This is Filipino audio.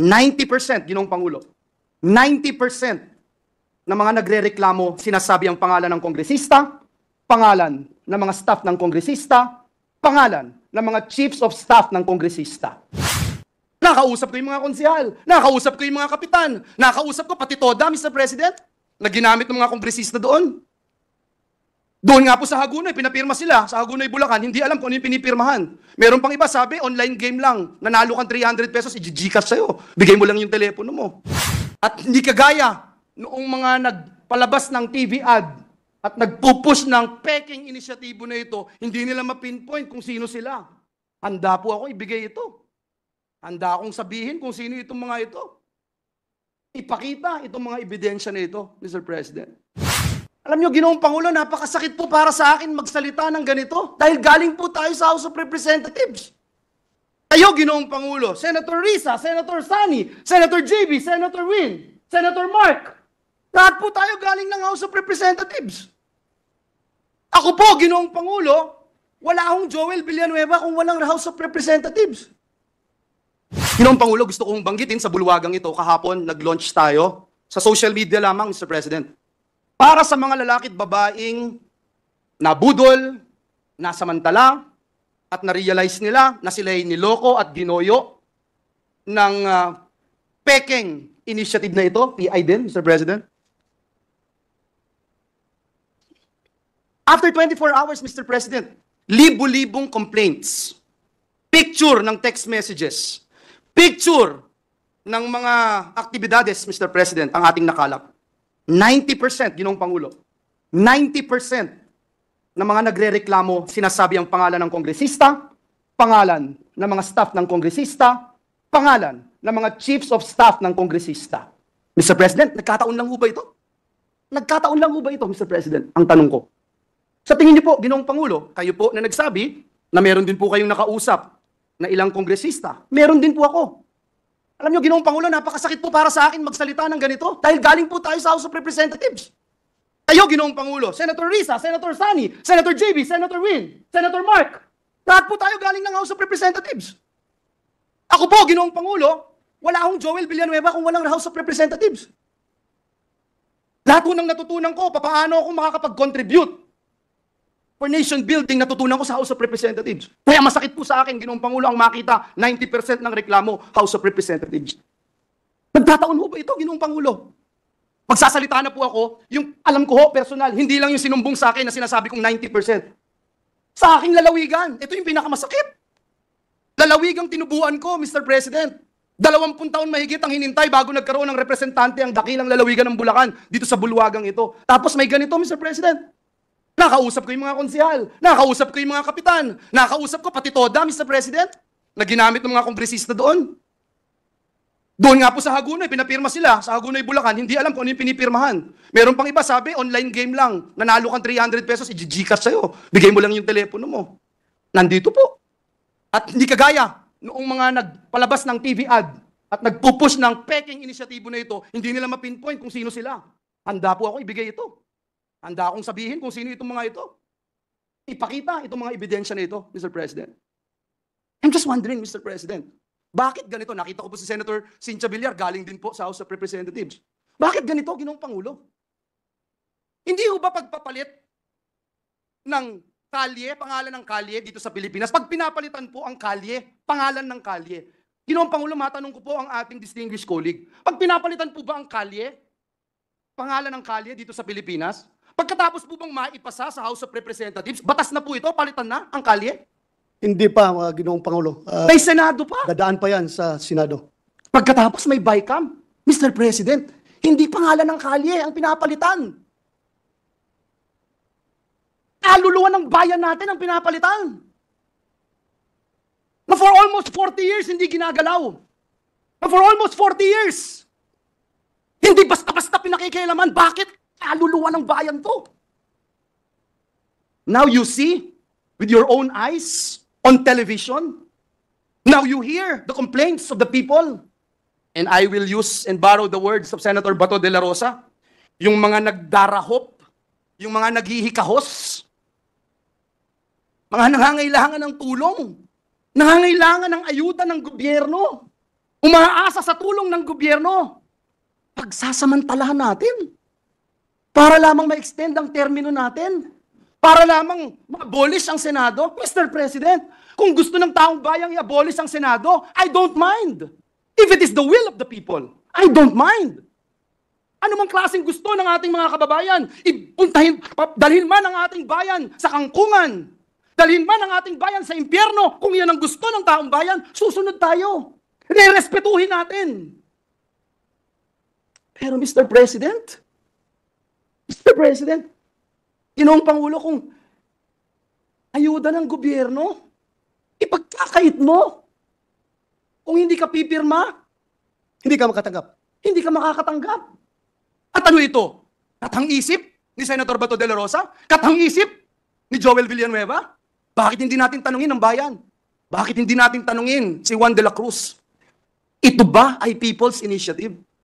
90%, ginong Pangulo, 90% na mga nagrereklamo sinasabi ang pangalan ng kongresista, pangalan ng mga staff ng kongresista, pangalan ng mga chiefs of staff ng kongresista. Nakausap ko yung mga konsihal, nakausap ko yung mga kapitan, nakausap ko pati toda, Mr. President, na ginamit ng mga kongresista doon. Doon nga po sa Hagunay, pinapirma sila. Sa Hagunay, Bulacan, hindi alam kung ano yung pinipirmahan. Meron pang iba, sabi, online game lang. Nanalo kang 300 pesos, i-gcash sa'yo. Bigay mo lang yung telepono mo. At hindi kagaya noong mga nagpalabas ng TV ad at nagpupush ng peking inisyatibo na ito, hindi nila mapinpoint kung sino sila. Handa po ako ibigay ito. Handa akong sabihin kung sino itong mga ito. Ipakita itong mga ebidensya na ito, Mr. President. Alam nyo, ginoong Pangulo, napakasakit po para sa akin magsalita ng ganito dahil galing po tayo sa House of Representatives. Kayo, ginoong Pangulo, Senator Risa, Senator Sani, Senator JB, Senator Win, Senator Mark. Lahat po tayo galing ng House of Representatives. Ako po, ginoong Pangulo, wala akong Joel Villanueva kung walang House of Representatives. Ginoong Pangulo, gusto kong banggitin sa bulwagang ito. Kahapon, nag-launch tayo sa social media lamang, Mr. President para sa mga lalaki at babaeng nabudol, nasamantala, at na-realize nila na sila ay niloko at ginoyo ng uh, peking initiative na ito, PI din, Mr. President. After 24 hours, Mr. President, libu libong complaints, picture ng text messages, picture ng mga aktibidades, Mr. President, ang ating nakalap. 90%, ginong Pangulo, 90% ng mga nagrereklamo sinasabi ang pangalan ng kongresista, pangalan ng mga staff ng kongresista, pangalan ng mga chiefs of staff ng kongresista. Mr. President, nagkataon lang ho ba ito? Nagkataon lang ho ba ito, Mr. President? Ang tanong ko. Sa tingin niyo po, ginong Pangulo, kayo po na nagsabi na meron din po kayong nakausap na ilang kongresista. Meron din po ako. Alam nyo, ginoong Pangulo, napakasakit po para sa akin magsalita ng ganito dahil galing po tayo sa House of Representatives. Kayo, ginoong Pangulo, Senator Risa, Senator Sani, Senator JB, Senator Win, Senator Mark. Lahat po tayo galing ng House of Representatives. Ako po, ginoong Pangulo, wala akong Joel Villanueva kung walang House of Representatives. Lahat po nang natutunan ko, paano ako makakapag-contribute for nation building natutunan ko sa House of Representatives. Kaya masakit po sa akin, Ginoong Pangulo, ang makita 90% ng reklamo House of Representatives. Nagtataon ho ba ito, Ginoong Pangulo? Pagsasalita na po ako, yung alam ko ho, personal, hindi lang yung sinumbong sa akin na sinasabi kong 90%. Sa aking lalawigan, ito yung pinakamasakit. Lalawigang tinubuan ko, Mr. President. Dalawampung taon mahigit ang hinintay bago nagkaroon ng representante ang dakilang lalawigan ng Bulacan dito sa bulwagang ito. Tapos may ganito, Mr. President. Nakausap ko yung mga konsihal. Nakausap ko yung mga kapitan. Nakausap ko pati Toda, Mr. President, na ginamit ng mga kongresista doon. Doon nga po sa Hagunay, pinapirma sila. Sa Hagunay, Bulacan, hindi alam kung ano yung pinipirmahan. Meron pang iba, sabi, online game lang. Nanalo kang 300 pesos, i-gcash sa'yo. Bigay mo lang yung telepono mo. Nandito po. At hindi kagaya noong mga nagpalabas ng TV ad at nagpupush ng peking inisyatibo na ito, hindi nila mapinpoint kung sino sila. Handa po ako ibigay ito. Handa akong sabihin kung sino itong mga ito. Ipakita itong mga ebidensya na ito, Mr. President. I'm just wondering, Mr. President, bakit ganito? Nakita ko po si Senator Cynthia Villar, galing din po sa House of Representatives. Bakit ganito, ginong Pangulo? Hindi ho ba pagpapalit ng kalye, pangalan ng kalye dito sa Pilipinas, pag pinapalitan po ang kalye, pangalan ng kalye, Ginoong Pangulo, matanong ko po ang ating distinguished colleague. Pag pinapalitan po ba ang kalye, pangalan ng kalye dito sa Pilipinas, Pagkatapos po bang maipasa sa House of Representatives, batas na po ito, palitan na ang kalye? Hindi pa, uh, Ginoong Pangulo. Uh, may Senado pa? Dadaan pa yan sa Senado. Pagkatapos may bycam, Mr. President, hindi pangalan ng kalye ang pinapalitan. Kaluluwa ng bayan natin ang pinapalitan. Na for almost 40 years, hindi ginagalaw. Na for almost 40 years, hindi basta-basta pinakikialaman. Bakit? Kaluluwa ng bayan to. Now you see with your own eyes on television. Now you hear the complaints of the people. And I will use and borrow the words of Senator Bato de la Rosa. Yung mga nagdarahop, yung mga naghihikahos, mga nangangailangan ng tulong, nangangailangan ng ayuda ng gobyerno, umaasa sa tulong ng gobyerno, pagsasamantala natin. Para lamang ma-extend ang termino natin. Para lamang ma-abolish ang Senado. Mr. President, kung gusto ng taong bayang i-abolish ang Senado, I don't mind. If it is the will of the people, I don't mind. Ano mang klaseng gusto ng ating mga kababayan, ipuntahin, dalhin man ang ating bayan sa kangkungan, dalhin man ang ating bayan sa impyerno, kung iyan ang gusto ng taong bayan, susunod tayo. Rerespetuhin natin. Pero Mr. President, Mr. President, ginoong Pangulo kung ayuda ng gobyerno, ipagkakait mo. Kung hindi ka pipirma, hindi ka makatanggap. Hindi ka makakatanggap. At ano ito? Katang-isip ni Senator Bato de la Rosa? Katang-isip ni Joel Villanueva? Bakit hindi natin tanungin ang bayan? Bakit hindi natin tanungin si Juan de la Cruz? Ito ba ay people's initiative?